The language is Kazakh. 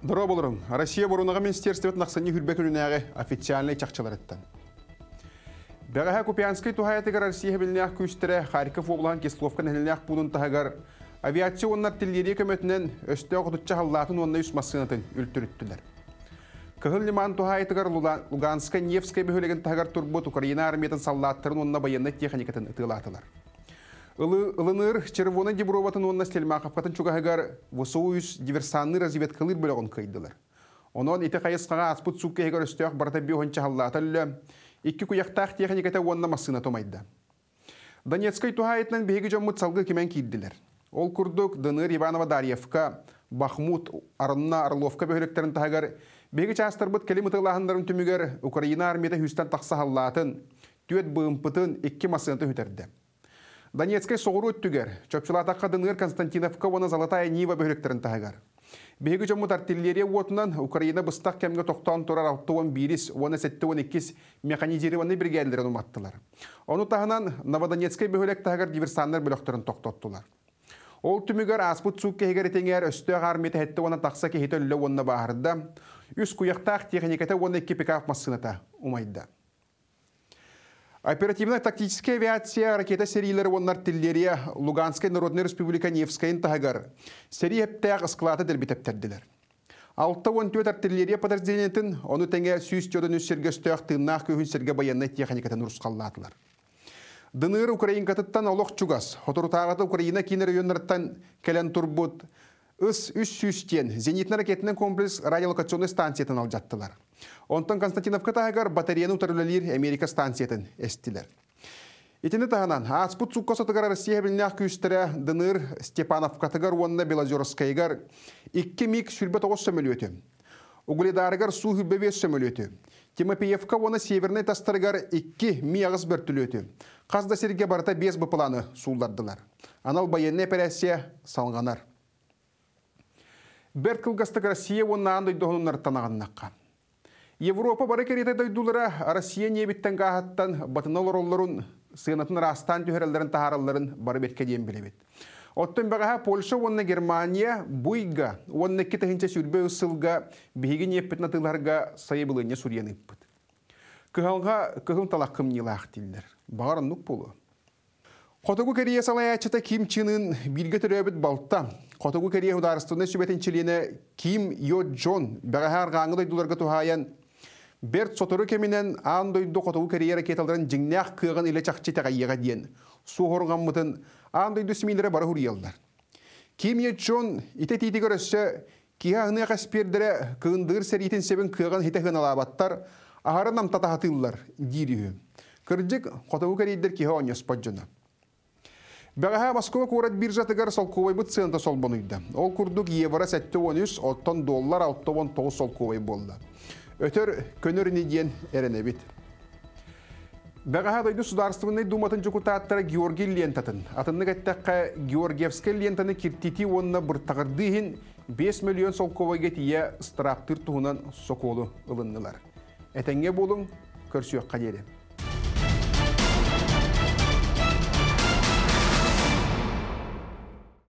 Дұра болырын, Россия бұруныға министерствет нақсыны хүрбекіліне ағы официальный чақчылар әттен. Бәғаға Купянский тұхаятығыр Россия біліне ақ күстірі Харьков облан Кисловқа нәліне ақ бұдын тағығыр авиация онлар тілдері көметінен өсті оқытытша халлатын онына үс масынатын үлтіріттілер. Кығыл лиман тұхаятығыр Луганска Невская бөхілеген тағыр турбот Украина армиятын саллаттырын онына техникатын ұтылатылар ылыныыр червона деброватын онна стельмақовкатын чугаһыгар восоуюс диверсанны разведкалыр бөлөгөн кыйдылар онон ити кайыскага аспыт суккеһигер өстөөх барта биохонча халлааталле икки куяктаах техникате уонна массына томайда донецкой тухаетнен биһиги жоммут салгы кимен кииддилер ол курдук дыныр иванова дарьевка бахмут арынна орловка бөһүлектерин тахагар биһиги частырбыт келимытылаахындарын түмүгер украина армияда хүстан тахса халлаатын түөт быымпытын икки массынаты хүтерде Донецкай соғыру өттігер. Чөпшілатаққа дыңыр Константиновқа оны Золотая Нива бөліктерін тағығар. Бегі жомуд артиллерия уотынан Украина бұстақ кәмге тоқтан тұрар алтуын бирис, оны сәтті он ұматтылар. Оны тағынан Новодонецкай бөлік тағығар диверсанлар бөліктерін тоқтаттылар. Ол түмігер аспут сук кегер теңер өсті ғармет әтті оны тақса кехеті үлі оны бағарда, үс куяқтақ техникеті оны екі пикап массыната умайда. Оперативно-тактическая авиация ракета серийлер оннар тиллерия Луганская Народная Республика Невская интагар. Серия әптәғ ысқылаты дәрбетептерділер. Алтта тюет артиллерия подразделениетін, оны тәңе сүйіс теодан өссерге стөяқ тыңнақ көхін серге баянны техникатын ұрысқалладылар. Дыныр Украин олық чугас, хотырутағаты Украина кинер үйінлерттан кәлен турбут, үс үс сүйістен зенитін ракетінің комплекс радиолокационный станциятын алып жаттылар. Онтан Константиновка тағығар батареяны ұтарылылер Америка станциятын әстілер. Итені тағынан, Аспут Сукко сатығар Россия біліне ақ күйістірі Дыныр Степановка тағар онына Белозерскайғар 2 миг сүрбет оғыз сөмілеті. Угледарығар су хүббеве сөмілеті. Тимопеевка оны северный тастырығар 2 ми ағыз біртілеті. Қазда серге барыта бес бұпыланы сулдардылар. Анал байынны операция салғанар. Берт кылгастык Россия оннаан дойдоғынынар танағаннаққа. Европа бары кереті дойдулара Россия небіттен қағаттан батынал ролларын сыйынатын растан түйірелдерін таһарларын бары бетке дейін білебет. Оттон бағаға Польша онна Германия бұйға, онна кетігінші сүрбе ұсылға, бейген еппетін атыларға сайы бұлыне сүрен еппіт. Күхалға Бағарын нұқ болу. Хотогу Корея салаячыта Ким Чынын билге төрөбүт балта. Хотогу Корея ударыстыны сүбетенчилине Ким Йо Джон бәрәһәр гаңыдай дуларга тухаян Берт сотору кеменен андойду хотогу Корея ракеталарын жиңнях кыгын иле чакчы тагайыга диен. Су хорган мытын андойду смилере бары хуриялдар. Ким Йо Джон ите титиге рөссө кияны каспердере кындыр серитин себен кыгын хите хыналабаттар ахарынам татахатыллар дириү. Кырдык хотогу Кореядер киһа оньоспаджына. Бәғаға Москва көрәт биржа гар солковай бұт цента солбонуйды. Ол күрдік евро 713, оттон доллар 619 солковай болды. Өтір көнір неден әріне бит. Бәғаға дойды сударствынный думатын жүкутаттары Георгий Лентатын. Атынны кәттәққа Георгиевская лентаны киртити онына бұрттағырдығын 5 миллион солковайға тие страптыр тұғынан соколу ұлыннылар. Әтәңге болың, көрсіек қадері.